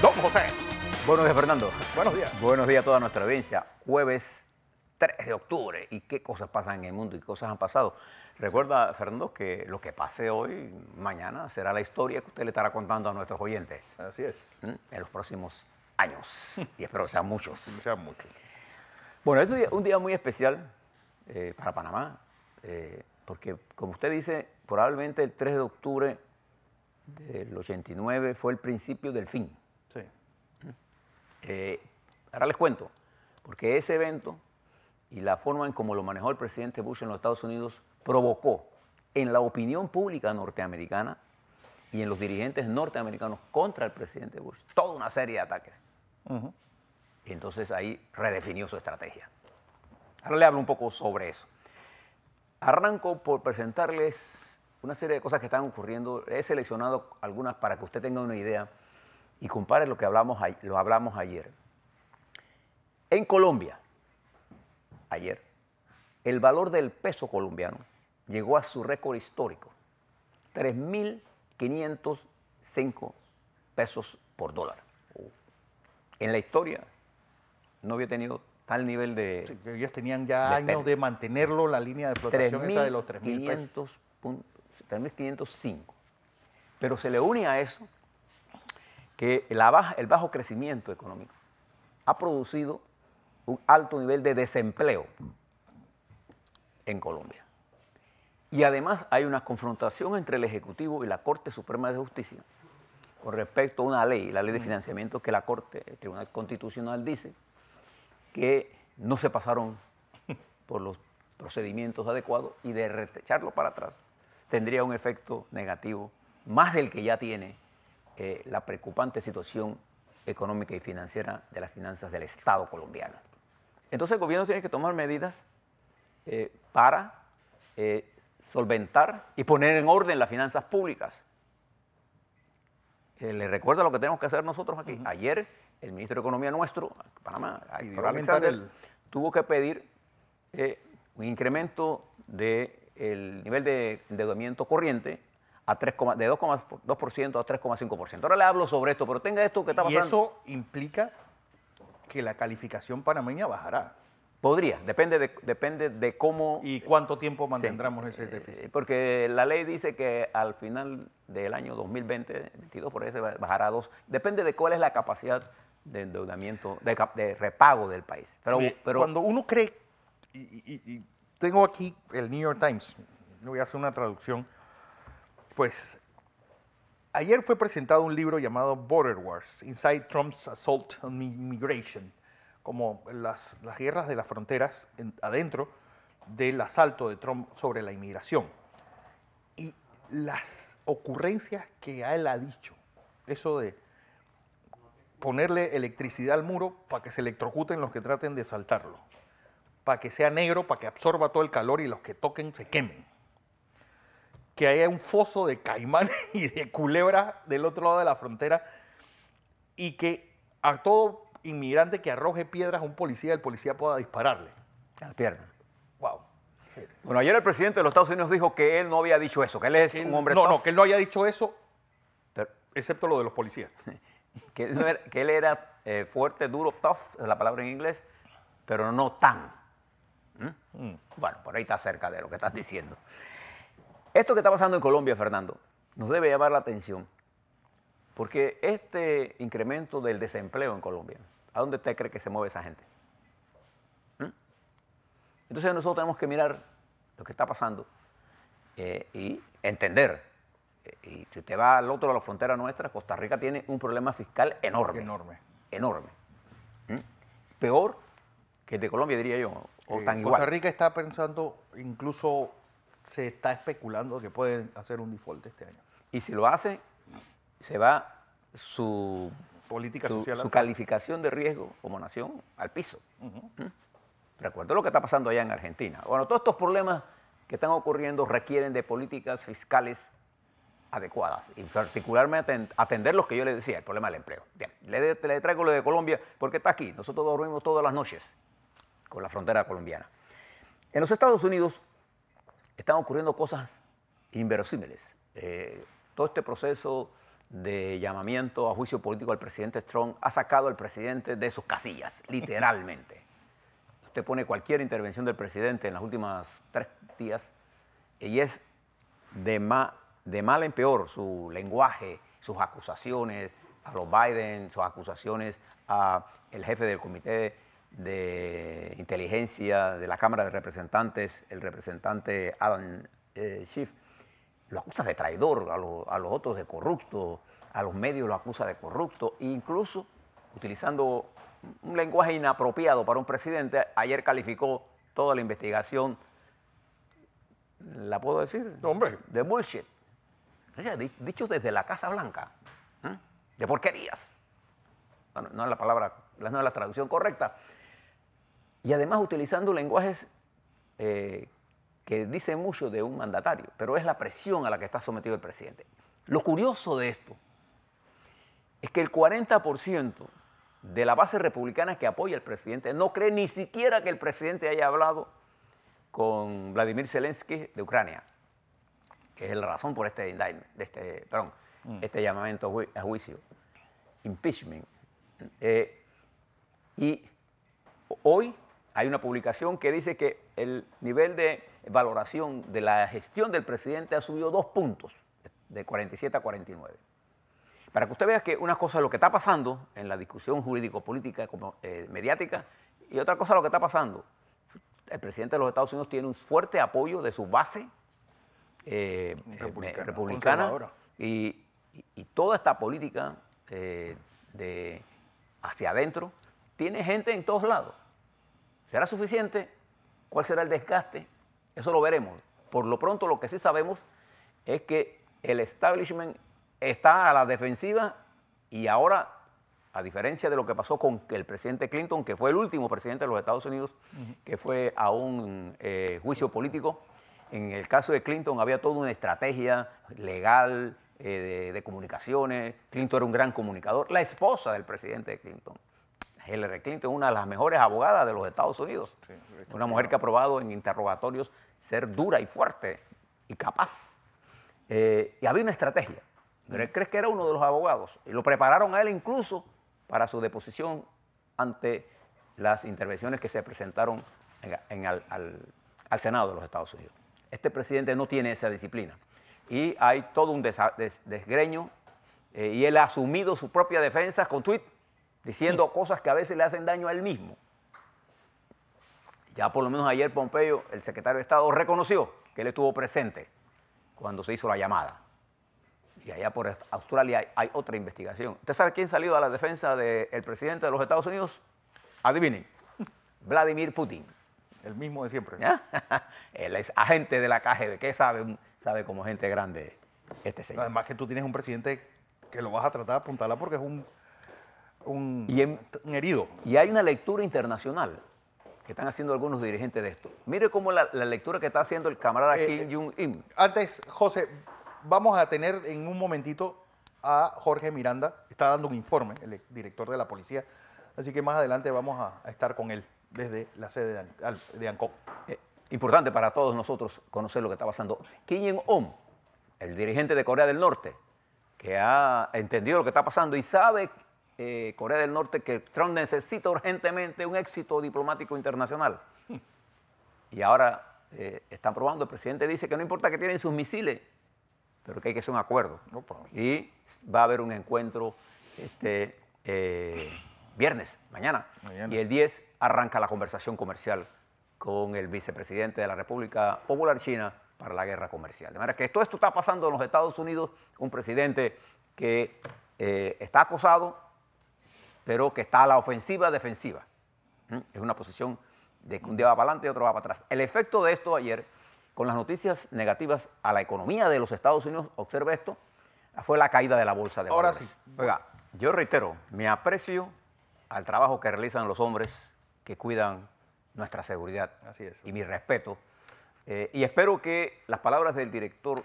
Don José. Buenos días, Fernando. Buenos días. Buenos días a toda nuestra audiencia. Jueves 3 de octubre. ¿Y qué cosas pasan en el mundo y qué cosas han pasado? Recuerda, Fernando, que lo que pase hoy, mañana, será la historia que usted le estará contando a nuestros oyentes. Así es. ¿Mm? En los próximos años. y espero que sean muchos. sean muchos. Bueno, es este un día muy especial eh, para Panamá, eh, porque como usted dice, probablemente el 3 de octubre del 89 fue el principio del fin. Eh, ahora les cuento, porque ese evento y la forma en cómo lo manejó el presidente Bush en los Estados Unidos provocó en la opinión pública norteamericana y en los dirigentes norteamericanos contra el presidente Bush toda una serie de ataques. entonces ahí redefinió su estrategia. Ahora le hablo un poco sobre eso. Arranco por presentarles una serie de cosas que están ocurriendo. He seleccionado algunas para que usted tenga una idea y compare lo que hablamos, lo hablamos ayer. En Colombia, ayer, el valor del peso colombiano llegó a su récord histórico, 3.505 pesos por dólar. En la historia no había tenido tal nivel de... ellos tenían ya años de mantenerlo, la línea de protección. esa de los 3.000 pesos. 3.505. Pero se le une a eso que el bajo crecimiento económico ha producido un alto nivel de desempleo en Colombia. Y además hay una confrontación entre el Ejecutivo y la Corte Suprema de Justicia con respecto a una ley, la ley de financiamiento que la Corte, el Tribunal Constitucional dice que no se pasaron por los procedimientos adecuados y de recharlo para atrás tendría un efecto negativo más del que ya tiene eh, la preocupante situación económica y financiera de las finanzas del Estado colombiano. Entonces el gobierno tiene que tomar medidas eh, para eh, solventar y poner en orden las finanzas públicas. ¿Le les recuerda lo que tenemos que hacer nosotros aquí. Ayer el ministro de Economía nuestro, Panamá, tuvo que pedir un incremento del nivel de endeudamiento corriente a 3, de 2,2% a 3,5%. Ahora le hablo sobre esto, pero tenga esto que está pasando. Y eso implica que la calificación panameña bajará. Podría, depende de, depende de cómo... ¿Y cuánto tiempo mantendremos ese eh, déficit? Porque la ley dice que al final del año 2020, 22 por ese, bajará a 2. Depende de cuál es la capacidad de endeudamiento, de, de repago del país. Pero, Cuando uno cree, y, y, tengo aquí el New York Times, le voy a hacer una traducción, pues ayer fue presentado un libro llamado Border Wars, Inside Trump's Assault on Immigration, como las, guerras de las fronteras adentro del asalto de Trump sobre la inmigración. Y las ocurrencias que él ha dicho, eso de ponerle electricidad al muro para que se electrocuten los que traten de saltarlo, para que sea negro, para que absorba todo el calor y los que toquen se quemen que haya un foso de caimán y de culebra del otro lado de la frontera y que a todo inmigrante que arroje piedras a un policía, el policía pueda dispararle. A la pierna. Wow. Bueno, ayer el presidente de los Estados Unidos dijo que él no había dicho eso, que él es un hombre. No, no, que él no haya dicho eso, excepto lo de los policías. que, él era, eh, fuerte, duro, tough, es la palabra en inglés, pero no tan. ¿Mm? Mm. Bueno, por ahí está cerca de lo que estás diciendo. Esto que está pasando en Colombia, Fernando, nos debe llamar la atención, porque este incremento del desempleo en Colombia, ¿a dónde usted cree que se mueve esa gente? ¿Mm? Entonces nosotros tenemos que mirar lo que está pasando eh, y entender. Eh, y si usted va al otro de la frontera nuestra, Costa Rica tiene un problema fiscal enorme. Enorme. Enorme. ¿Mm? Peor que el de Colombia, diría yo, o eh, Costa Rica está pensando incluso se está especulando que puede hacer un default este año. Y si lo hace, se va su, Política social su calificación de riesgo como nación al piso. ¿Mm? Recuerdo lo que está pasando allá en Argentina. Bueno, todos estos problemas que están ocurriendo requieren de políticas fiscales adecuadas y particularmente atender los que yo le decía, el problema del empleo. Bien, le, le, traigo lo de Colombia porque está aquí. Nosotros dormimos todas las noches con la frontera colombiana. En los Estados Unidos están ocurriendo cosas inverosímiles. Eh, todo este proceso de llamamiento a juicio político al presidente Trump ha sacado al presidente de sus casillas, literalmente. Usted pone cualquier intervención del presidente en las últimas tres días y es de, de mal en peor su lenguaje, sus acusaciones a los Biden, sus acusaciones al jefe del comité de inteligencia de la Cámara de Representantes, el representante Adam eh, Schiff, lo acusa de traidor, a, los otros de corrupto, a los medios lo acusa de corrupto, e incluso utilizando un lenguaje inapropiado para un presidente, ayer calificó toda la investigación, ¿la puedo decir? De bullshit. Dicho desde la Casa Blanca, ¿eh? de porquerías. Bueno, no es la palabra, no es la traducción correcta, y además utilizando lenguajes eh, que dicen mucho de un mandatario, pero es la presión a la que está sometido el presidente. Lo curioso de esto es que el 40% de la base republicana que apoya al presidente no cree ni siquiera que el presidente haya hablado con Vladimir Zelensky de Ucrania, que es la razón por este de este, mm. este llamamiento a juicio, impeachment. Eh, y hoy hay una publicación que dice que el nivel de valoración de la gestión del presidente ha subido dos puntos, de 47 a 49. Para que usted vea que una cosa es lo que está pasando en la discusión jurídico-política como eh, mediática y otra cosa es lo que está pasando. El presidente de los Estados Unidos tiene un fuerte apoyo de su base eh, eh, republicana, y, toda esta política de hacia adentro tiene gente en todos lados. ¿Será suficiente? ¿Cuál será el desgaste? Eso lo veremos. Por lo pronto, lo que sí sabemos es que el establishment está a la defensiva y ahora, a diferencia de lo que pasó con el presidente Clinton, que fue el último presidente de los Estados Unidos, que fue a un eh, juicio político, en el caso de Clinton había toda una estrategia legal eh, de comunicaciones, Clinton era un gran comunicador, la esposa del presidente Clinton Hillary Clinton es una de las mejores abogadas de los Estados Unidos. una mujer que ha probado en interrogatorios ser dura y fuerte y capaz. Eh, y había una estrategia. Crees que era uno de los abogados. Y lo prepararon a él incluso para su deposición ante las intervenciones que se presentaron en, al, Senado de los Estados Unidos. Este presidente no tiene esa disciplina. Y hay todo un desgreño. Eh, y él ha asumido su propia defensa con tweets diciendo cosas que a veces le hacen daño a él mismo. Ya por lo menos ayer Pompeyo, el secretario de Estado, reconoció que él estuvo presente cuando se hizo la llamada. Y allá por Australia hay, otra investigación. ¿Usted sabe quién salió a la defensa del presidente de los Estados Unidos? Adivinen, Vladimir Putin. El mismo de siempre. El él es agente de la KGB. ¿Qué sabe, sabe como gente grande este señor? Además que tú tienes un presidente que lo vas a tratar de apuntarla porque es un un, herido. Y hay una lectura internacional que están haciendo algunos dirigentes de esto. Mire cómo la, lectura que está haciendo el camarada eh, Kim eh, Jong-un. Antes, José, vamos a tener en un momentito a Jorge Miranda. Está dando un informe, el director de la policía. Así que más adelante vamos a, estar con él desde la sede de, de eh, importante para todos nosotros conocer lo que está pasando. Kim Jong-un, el dirigente de Corea del Norte, que ha entendido lo que está pasando y sabe eh, Corea del Norte que Trump necesita urgentemente un éxito diplomático internacional. Y ahora está eh, están probando, el presidente dice que no importa que tienen sus misiles, pero que hay que hacer un acuerdo. y va a haber un encuentro este, eh, viernes, mañana. Y el 10 arranca la conversación comercial con el vicepresidente de la República Popular China para la guerra comercial. De manera que todo esto está pasando en los Estados Unidos, un presidente que está acosado, pero que está a la ofensiva defensiva. Es una posición de que un día va para adelante y otro va para atrás. El efecto de esto ayer, con las noticias negativas a la economía de los Estados Unidos, observe esto, fue la caída de la bolsa de Ahora Sí. Oiga, yo reitero, me aprecio al trabajo que realizan los hombres que cuidan nuestra seguridad. Así es. Y mi respeto. Eh, y espero que las palabras del director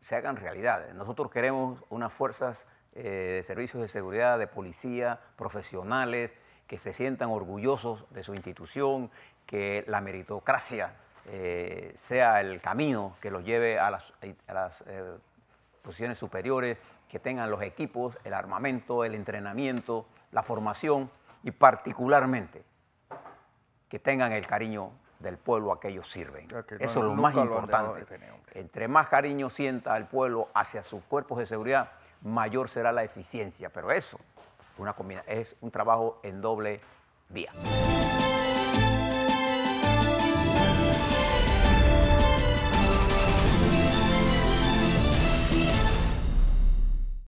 se hagan realidad. Nosotros queremos unas fuerzas eh, de servicios de seguridad, de policía, profesionales, que se sientan orgullosos de su institución, que la meritocracia eh, sea el camino que los lleve a las, eh, posiciones superiores, que tengan los equipos, el armamento, el entrenamiento, la formación y particularmente que tengan el cariño del pueblo a que ellos sirven. Eso es lo más importante. Entre más cariño sienta el pueblo hacia sus cuerpos de seguridad, mayor será la eficiencia. Pero eso es un trabajo en doble día.